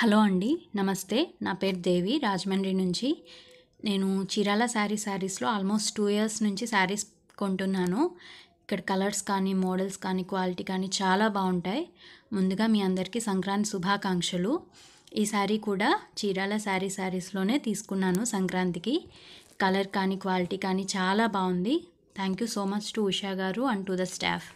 hello అండి నమస్తే నా పేరు దేవి రాజమండ్రి నుంచి నేను చీరాల శారీ శారీస్లో ఆల్మోస్ట్ టూ ఇయర్స్ నుంచి శారీస్ కొంటున్నాను ఇక్కడ కలర్స్ కానీ మోడల్స్ కానీ క్వాలిటీ కానీ చాలా బాగుంటాయి ముందుగా మీ అందరికీ సంక్రాంతి శుభాకాంక్షలు ఈ శారీ కూడా చీరాల శారీ శారీస్లోనే తీసుకున్నాను సంక్రాంతికి కలర్ కానీ క్వాలిటీ కానీ చాలా బాగుంది thank you so much to Usha గారు అండ్ టు ద స్టాఫ్